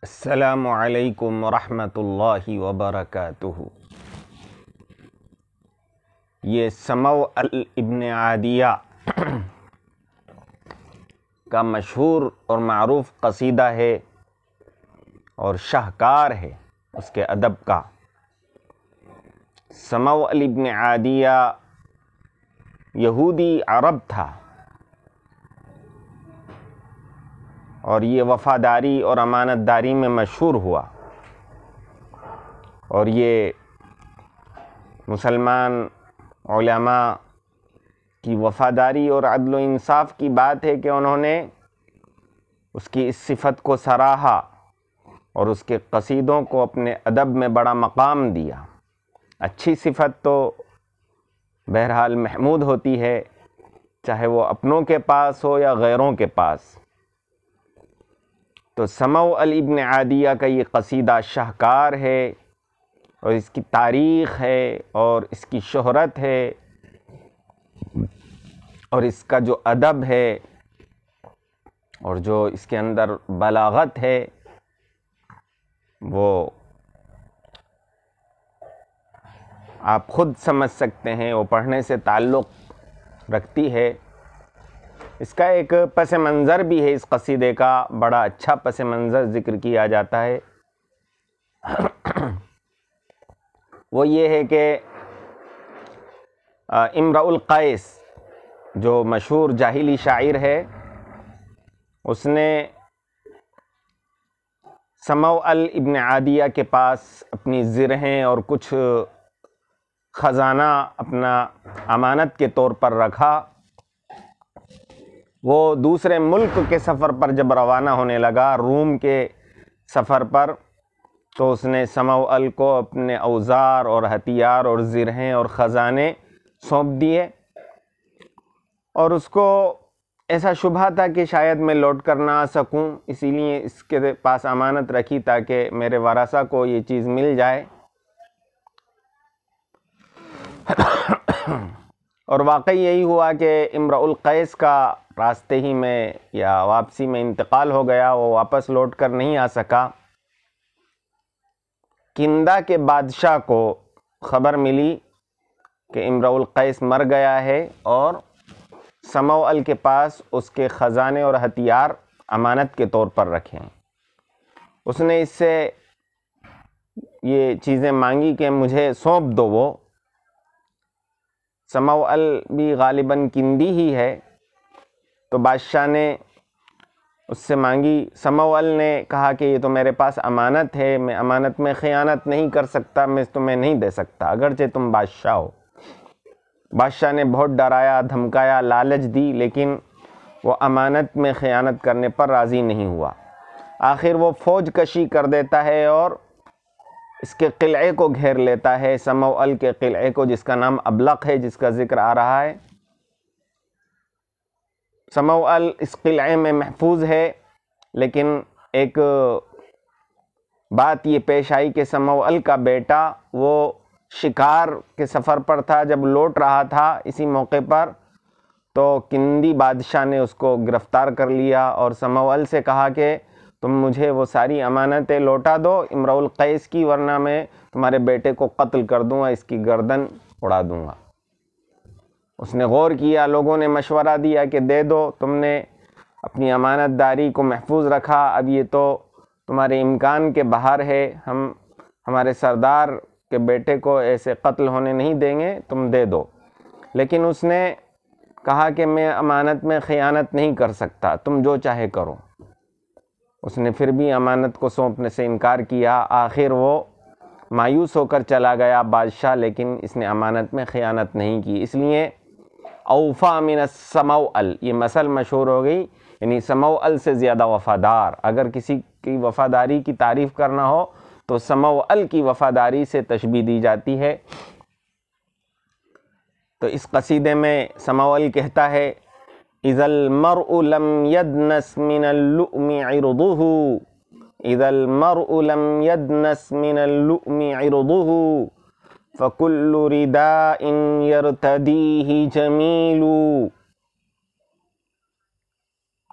ورحمة الله وبركاته. ये समव अल इब्न आदिया का मशहूर और मरूफ कसीदा है और शाहकार है उसके अदब का समव अल इब्न आदिया यहूदी अरब था और ये वफ़ादारी और अमानत दारी में मशहूर हुआ और ये मुसलमान की वफ़ादारी और अदल इंसाफ की बात है कि उन्होंने उसकी इस सिफत को सराहा और उसके कसीदों को अपने अदब में बड़ा मकाम दिया अच्छी सिफत तो बहरहाल महमूद होती है चाहे वो अपनों के पास हो या गैरों के पास तो समाऊ अल इब्न आदिया का ये कसीदा शाहकार है और इसकी तारीख़ है और इसकी शहरत है और इसका जो अदब है और जो इसके अंदर बलागत है वो आप ख़ुद समझ सकते हैं वो पढ़ने से ताल्लुक़ रखती है इसका एक पस मंज़र भी है इस कसीदे का बड़ा अच्छा पस मंज़र ज़िक्र किया जाता है वो ये है कि इमरास जो मशहूर जाहिली शायर है उसने अल इब्न आदिया के पास अपनी ज़रहें और कुछ ख़जाना अपना अमानत के तौर पर रखा वो दूसरे मुल्क के सफ़र पर जब रवाना होने लगा रूम के सफ़र पर तो उसने समाअल को अपने औज़ार और हथियार और ज़रहें और ख़जाने सौंप दिए और उसको ऐसा शुभ था कि शायद मैं लौट कर ना आ सकूँ इसीलिए इसके पास अमानत रखी ताकि मेरे वारासा को ये चीज़ मिल जाए और वाकई यही हुआ कि इमराउल कैस का रास्ते ही में या वापसी में इंतकाल हो गया वो वापस लौट कर नहीं आ सका किंदा के बादशाह को खबर मिली कि इमराउल कैस मर गया है और समोअल के पास उसके ख़जाने और हथियार अमानत के तौर पर रखे हैं उसने इससे ये चीज़ें मांगी कि मुझे सौंप दो वो समोअल भी गालिबा किंदी ही है तो बादशाह ने उससे मांगी समवल ने कहा कि ये तो मेरे पास अमानत है मैं अमानत में ख़यानत नहीं कर सकता मैं तुम्हें नहीं दे सकता अगरचे तुम बादशाह हो बादशाह ने बहुत डराया धमकाया लालच दी लेकिन वो अमानत में ख़यानत करने पर राज़ी नहीं हुआ आखिर वो फौज कशी कर देता है और इसके किले को घेर लेता है समवल के किले को जिसका नाम अबलक है जिसका ज़िक्र आ रहा है समाउल इस किले में महफूज है लेकिन एक बात ये पेश आई कि समाउल का बेटा वो शिकार के सफ़र पर था जब लौट रहा था इसी मौके पर तो किंदी बादशाह ने उसको गिरफ़्तार कर लिया और समाउल से कहा कि तुम मुझे वो सारी अमानतें लौटा दो इमराउल कैस की वरना मैं तुम्हारे बेटे को कत्ल कर दूँगा इसकी गर्दन उड़ा दूँगा उसने गौर किया लोगों ने मशवरा दिया कि दे दो तुमने अपनी अमानत दारी को महफूज रखा अब ये तो तुम्हारे इम्कान के बाहर है हम हमारे सरदार के बेटे को ऐसे कत्ल होने नहीं देंगे तुम दे दो लेकिन उसने कहा कि मैं अमानत में ख़यानत नहीं कर सकता तुम जो चाहे करो उसने फिर भी अमानत को सौंपने से इनकार किया आखिर वो मायूस होकर चला गया बादशाह लेकिन इसने अमानत में ख़यानत नहीं की इसलिए अवफ़ा मिन समाउल ये मसल मशहूर हो गई यानी समाउल से ज़्यादा वफ़ादार अगर किसी की वफ़ादारी की तारीफ़ करना हो तो समाउल की वफ़ादारी से तशबी दी जाती है तो इस कसीदे में समाउल कहता है इज़ल मरम यदनसमिनलुमिरदू इज़ल मरम यदनसमिनलुमिरदू फ़कुल्ल रिदा इन यरतदीही जमीलू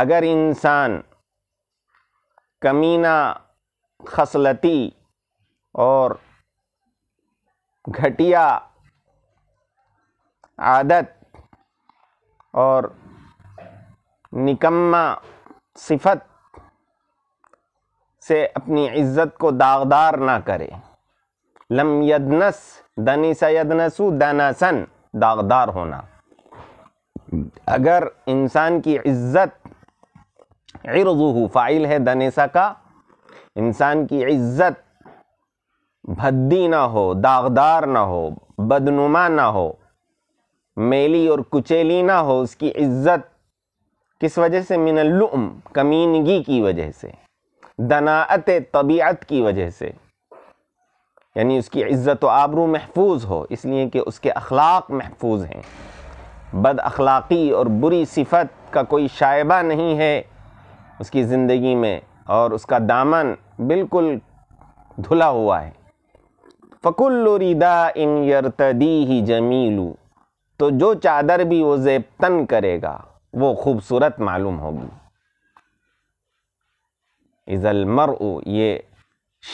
अगर इंसान कमीना खसलती और घटिया आदत और निकम्मा सिफत से अपनी इज़्ज़त को दागदार ना करे लम यदनस दनी सयदनसु दनासन दागदार होना अगर इंसान की इज्जत इर्जू फ़ाइल है दनेसा का इंसान की इज्जत भद्दी ना हो दागदार ना हो बदनुमा ना हो मेली और कुचेली ना हो उसकी इज्जत किस वजह से मिनलुम कमीनगी की वजह से दनात तबीयत की वजह से यानी उसकी इज़्ज़त व आबरू महफूज हो इसलिए कि उसके अखलाक महफूज हैं बद अखलाक़ी और बुरी सिफत का कोई शायबा नहीं है उसकी ज़िंदगी में और उसका दामन बिल्कुल धुला हुआ है फ़कुल्लरिदा इन यरतदी ही जमीलू तो जो चादर भी वो ज़ेब तन करेगा वो खूबसूरत मालूम होगी इज़लमर ये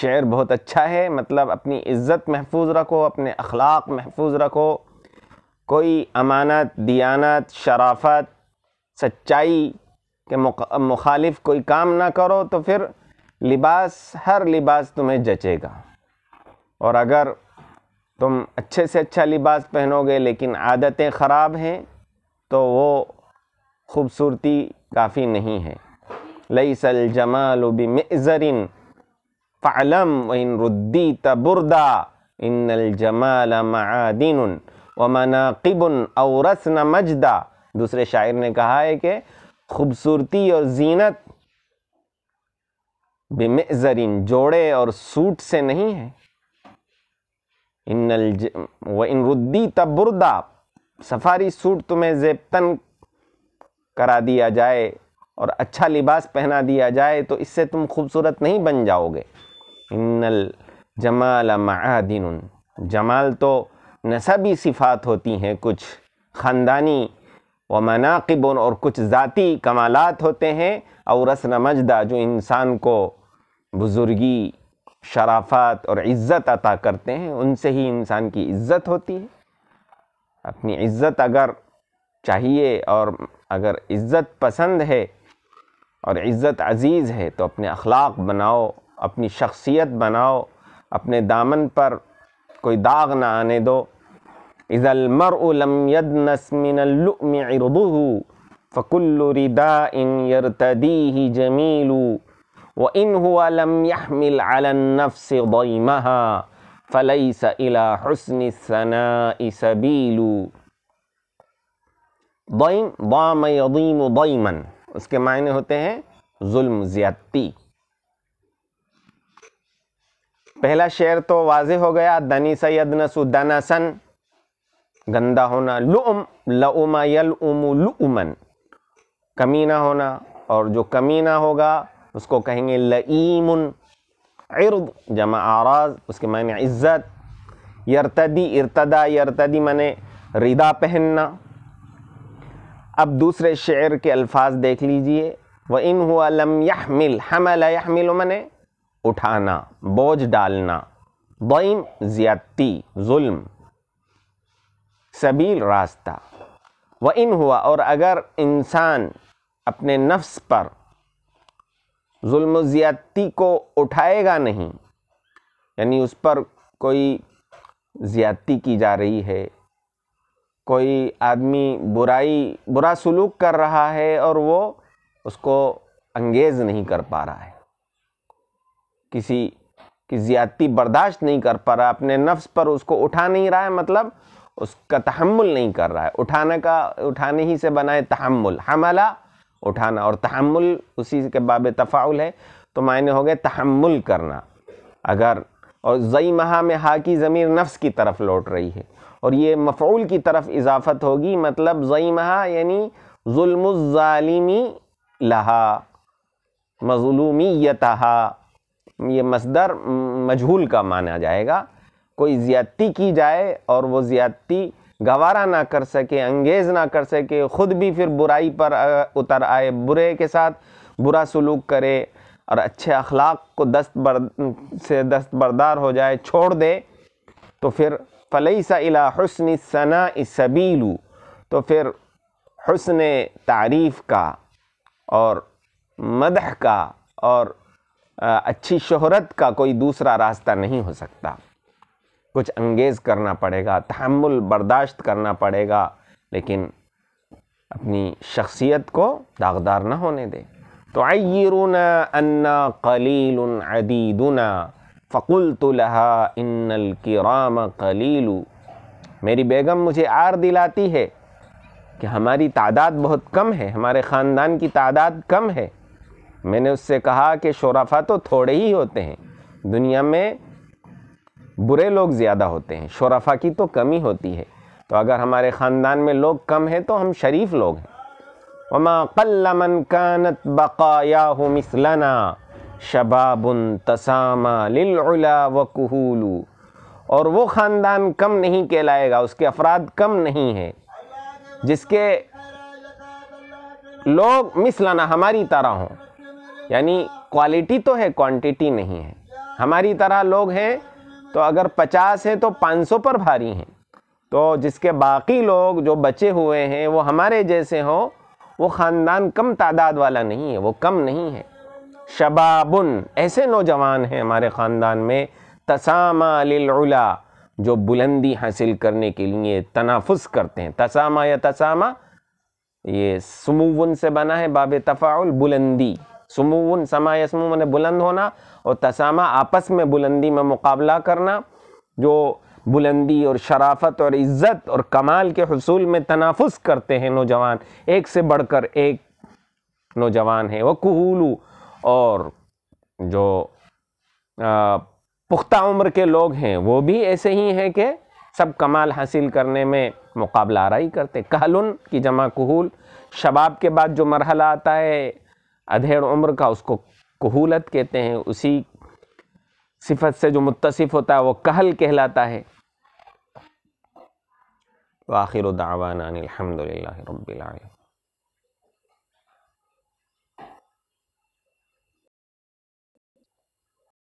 शेर बहुत अच्छा है मतलब अपनी इज़्ज़त महफूज रखो अपने अखलाक महफूज रखो कोई अमानत दियानत शराफत सच्चाई के मुखालिफ कोई काम ना करो तो फिर लिबास हर लिबास तुम्हें जचेगा और अगर तुम अच्छे से अच्छा लिबास पहनोगे लेकिन आदतें ख़राब हैं तो वो खूबसूरती काफ़ी नहीं है लई सल जमाल मिज़रिन फ़लम इन रुद्दी तबुरदा इन जमाल मादिन व मनाकबन औरस न मजदा दूसरे शायर ने कहा है कि खूबसूरती और जीनत बेमेज़रीन जोड़े और सूट से नहीं है इन ज... व इन रुद्दी तबुरदा सफारी सूट तुम्हें जेबतन करा दिया जाए और अच्छा लिबास पहना दिया जाए तो इससे तुम खूबसूरत नहीं बन जाओगे इन्नल जमाल मादिन जमाल तो नसबी सिफ़ात होती हैं कुछ ख़ानदानी व मनाकब और कुछ ज़ाती कमालत होते हैं और रसन मजदा जो इंसान को बुज़ुर्गी शराफत और इज़्ज़त अता करते हैं उनसे ही इंसान की इज़्ज़त होती है अपनी इज़्ज़त अगर चाहिए और अगर इज़्ज़त पसंद है और इज़्ज़त अज़ीज़ है तो अपने अखलाक बनाओ अपनी शख्सियत बनाओ अपने दामन पर कोई दाग ना आने दो इज़लमरदनसमिनलुमरदू फ़कुल्लुरीदा इन यरतदी ही जमीलू व इन हुआलम यहमिल फ़लई सला हसन सना सबीलू बम बामयीम बईमन उसके मायने होते हैं जुल्म ज़्यादती पहला शेर तो वाज हो गया दनी सैदन सुदनासन गंदा होना लुम लउमा यलउम लुमन कमीना होना और जो कमीना होगा उसको कहेंगे लईमन इर्द जमा आराज उसके मायने इज़्ज़त यरतदी इरतदा यरतदी माने रिदा पहनना अब दूसरे शेर के अल्फाज देख लीजिए व इन हुआ लम यहमिल हमल यहमिल मने उठाना बोझ डालना बइम ज़्यादती जुल्म सबील रास्ता व इन हुआ और अगर इंसान अपने नफ्स पर जुल्म ज़्यादती को उठाएगा नहीं यानी उस पर कोई ज़्यादती की जा रही है कोई आदमी बुराई बुरा सलूक कर रहा है और वो उसको अंगेज़ नहीं कर पा रहा है किसी की ज़्यादती बर्दाश्त नहीं कर पा रहा अपने नफ्स पर उसको उठा नहीं रहा है मतलब उसका तहमुल नहीं कर रहा है उठाने का उठाने ही से बनाए तहमुल हमला उठाना और तहमुल उसी के बाब तफ़ाउल है तो मायने हो गए तहमुल करना अगर और जई महा में हा की ज़मीर नफ्स की तरफ लौट रही है और ये मफूल की तरफ इजाफत होगी मतलब जई महा यानी जुल्मजालिमी लहा मज़लूमी यहा ये मसदर मजहूल का माना जाएगा कोई ज़्यादती की जाए और वो ज़्यादती गवारा ना कर सके अंगेज़ ना कर सके ख़ुद भी फिर बुराई पर उतर आए बुरे के साथ बुरा सलूक करे और अच्छे अखलाक को दस्त बर से दस्तबरदार हो जाए छोड़ दे तो फिर फ़लई सला हसन सना सबीलू तो फिर हसन तारीफ़ का और मदह का और अच्छी शहरत का कोई दूसरा रास्ता नहीं हो सकता कुछ अंगेज़ करना पड़ेगा तहमुल बर्दाश्त करना पड़ेगा लेकिन अपनी शख्सियत को दागदार ना होने दे तो आयरुना अन्ना कलील अदीदुना फ़कुल तो लहा इन्नल किराम मेरी बेगम मुझे आर दिलाती है कि हमारी तादाद बहुत कम है हमारे ख़ानदान की तादाद कम है मैंने उससे कहा कि शराफा तो थोड़े ही होते हैं दुनिया में बुरे लोग ज़्यादा होते हैं शराफा की तो कमी होती है तो अगर हमारे ख़ानदान में लोग कम हैं तो हम शरीफ लोग हैं वमा कल्लमन कानत बकाया मिसलना शबाबन तसामा लिलुला वकहूलू और वो ख़ानदान कम नहीं कहलाएगा उसके अफराद कम नहीं हैं जिसके लोग मिसलाना हमारी तरह हों यानी क्वालिटी तो है क्वांटिटी नहीं है हमारी तरह लोग हैं तो अगर पचास हैं तो पाँच सौ पर भारी हैं तो जिसके बाकी लोग जो बचे हुए हैं वो हमारे जैसे हों वो ख़ानदान कम तादाद वाला नहीं है वो कम नहीं है शबाबन ऐसे नौजवान हैं हमारे ख़ानदान में तसामा लिलउला जो बुलंदी हासिल करने के लिए तनाफुस करते हैं तसामा या तसामा ये समूवन से बना है बाब तफ़ाउल बुलंदी सुमून समा यसमू मैंने बुलंद होना और तसामा आपस में बुलंदी में मुकाबला करना जो बुलंदी और शराफत और इज़्ज़त और कमाल के हसूल में तनाफुस करते हैं नौजवान एक से बढ़कर एक नौजवान है वह कहूलू और जो पुख्ता उम्र के लोग हैं वो भी ऐसे ही हैं कि सब कमाल हासिल करने में मुकाबला आरई करते कहलुन की जमा कहूल शबाब के बाद जो मरहला आता है अधेड़ उम्र का उसको कहूलत कहते हैं उसी सिफत से जो मुतसिफ़ होता है वो कहल कहलाता है तो आखिर नानी अलहमदिल्ला रबीआलम